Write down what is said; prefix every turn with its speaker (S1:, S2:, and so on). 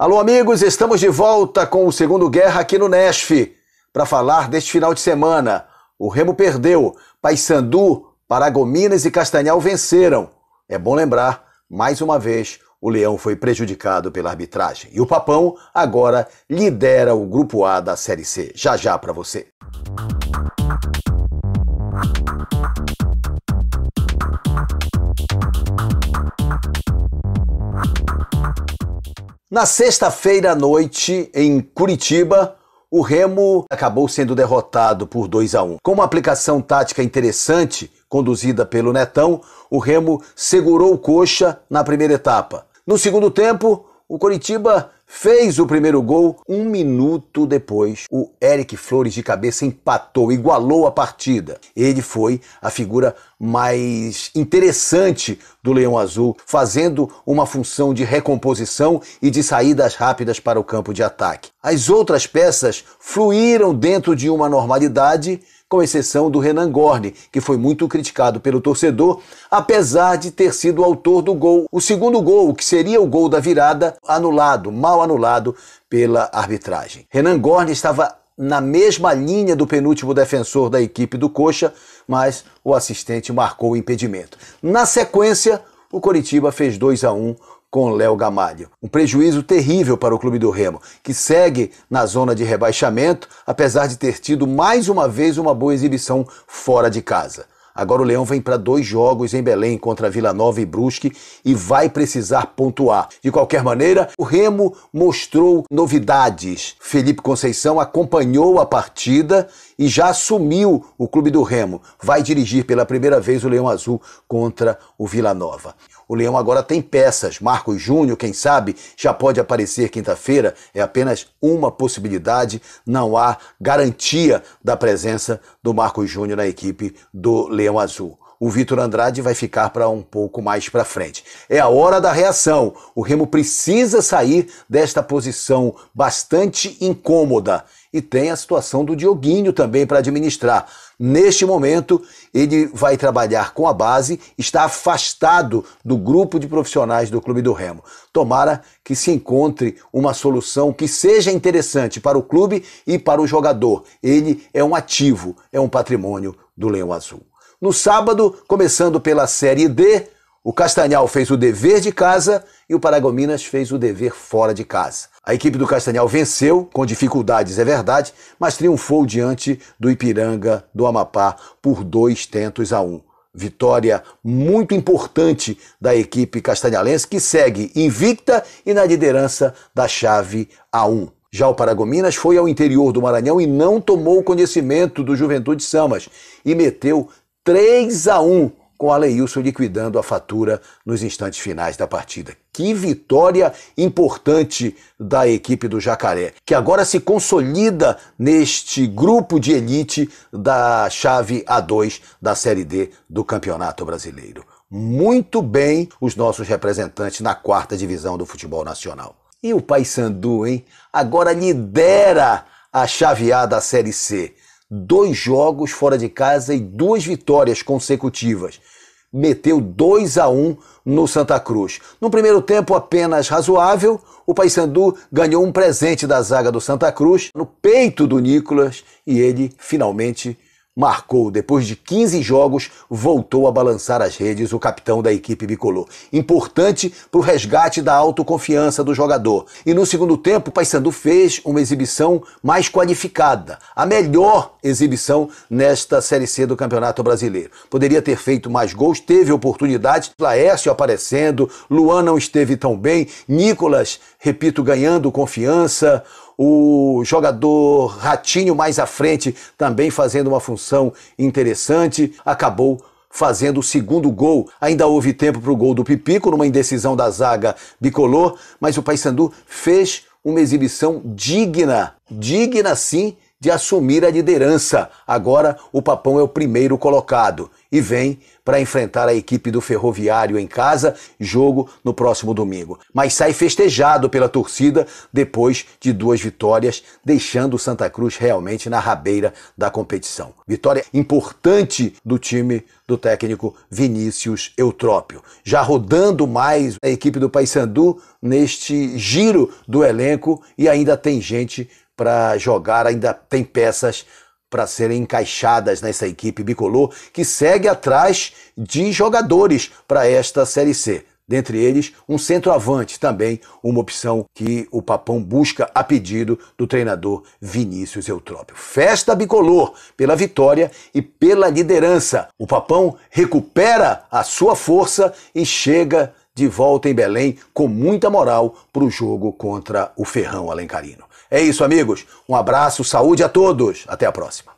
S1: Alô, amigos, estamos de volta com o Segundo Guerra aqui no Nesf para falar deste final de semana. O Remo perdeu, Paysandu, Paragominas e Castanhal venceram. É bom lembrar, mais uma vez, o Leão foi prejudicado pela arbitragem. E o Papão agora lidera o Grupo A da Série C. Já já para você. Na sexta-feira à noite, em Curitiba, o Remo acabou sendo derrotado por 2 a 1. Com uma aplicação tática interessante, conduzida pelo Netão, o Remo segurou o coxa na primeira etapa. No segundo tempo, o Coritiba fez o primeiro gol um minuto depois. O Eric Flores de cabeça empatou, igualou a partida. Ele foi a figura mais interessante do Leão Azul, fazendo uma função de recomposição e de saídas rápidas para o campo de ataque. As outras peças fluíram dentro de uma normalidade com exceção do Renan Gorne, que foi muito criticado pelo torcedor, apesar de ter sido o autor do gol. O segundo gol, que seria o gol da virada, anulado, mal anulado pela arbitragem. Renan Gorne estava na mesma linha do penúltimo defensor da equipe do Coxa, mas o assistente marcou o impedimento. Na sequência, o Coritiba fez 2 a 1, com Léo Gamalho. Um prejuízo terrível para o clube do Remo, que segue na zona de rebaixamento, apesar de ter tido mais uma vez uma boa exibição fora de casa. Agora o Leão vem para dois jogos em Belém contra Vila Nova e Brusque e vai precisar pontuar. De qualquer maneira, o Remo mostrou novidades. Felipe Conceição acompanhou a partida e já assumiu o clube do Remo. Vai dirigir pela primeira vez o Leão Azul contra o Vila Nova. O Leão agora tem peças. Marcos Júnior, quem sabe, já pode aparecer quinta-feira. É apenas uma possibilidade. Não há garantia da presença do Marcos Júnior na equipe do Leão Azul o Vitor Andrade vai ficar para um pouco mais para frente. É a hora da reação. O Remo precisa sair desta posição bastante incômoda. E tem a situação do Dioguinho também para administrar. Neste momento, ele vai trabalhar com a base, está afastado do grupo de profissionais do Clube do Remo. Tomara que se encontre uma solução que seja interessante para o clube e para o jogador. Ele é um ativo, é um patrimônio do Leão Azul. No sábado, começando pela Série D, o Castanhal fez o dever de casa e o Paragominas fez o dever fora de casa. A equipe do Castanhal venceu, com dificuldades é verdade, mas triunfou diante do Ipiranga do Amapá por dois tentos a um. Vitória muito importante da equipe castanhalense que segue invicta e na liderança da chave A1. Já o Paragominas foi ao interior do Maranhão e não tomou conhecimento do Juventude Samas e meteu 3 a 1 com Aleilson liquidando a fatura nos instantes finais da partida. Que vitória importante da equipe do Jacaré, que agora se consolida neste grupo de elite da chave A2 da Série D do Campeonato Brasileiro. Muito bem os nossos representantes na quarta divisão do futebol nacional. E o Paysandu, hein? Agora lidera a chave A da Série C dois jogos fora de casa e duas vitórias consecutivas. Meteu 2 a 1 um no Santa Cruz. No primeiro tempo apenas razoável, o Paysandu ganhou um presente da zaga do Santa Cruz no peito do Nicolas e ele finalmente marcou depois de 15 jogos, voltou a balançar as redes o capitão da equipe bicolor. Importante para o resgate da autoconfiança do jogador. E no segundo tempo, Paysandu fez uma exibição mais qualificada, a melhor exibição nesta Série C do Campeonato Brasileiro. Poderia ter feito mais gols, teve oportunidades, Laércio aparecendo, Luan não esteve tão bem, Nicolas, repito, ganhando confiança o jogador Ratinho mais à frente também fazendo uma função interessante, acabou fazendo o segundo gol. Ainda houve tempo para o gol do Pipico, numa indecisão da zaga bicolor, mas o Paysandu fez uma exibição digna, digna sim, de assumir a liderança. Agora o Papão é o primeiro colocado e vem para enfrentar a equipe do Ferroviário em casa, jogo no próximo domingo. Mas sai festejado pela torcida depois de duas vitórias, deixando o Santa Cruz realmente na rabeira da competição. Vitória importante do time do técnico Vinícius Eutrópio. Já rodando mais a equipe do Paysandu neste giro do elenco e ainda tem gente para jogar, ainda tem peças para serem encaixadas nessa equipe bicolor que segue atrás de jogadores para esta Série C. Dentre eles, um centroavante também, uma opção que o Papão busca a pedido do treinador Vinícius Eutrópio. Festa bicolor pela vitória e pela liderança. O Papão recupera a sua força e chega de volta em Belém com muita moral para o jogo contra o Ferrão Alencarino. É isso, amigos. Um abraço, saúde a todos. Até a próxima.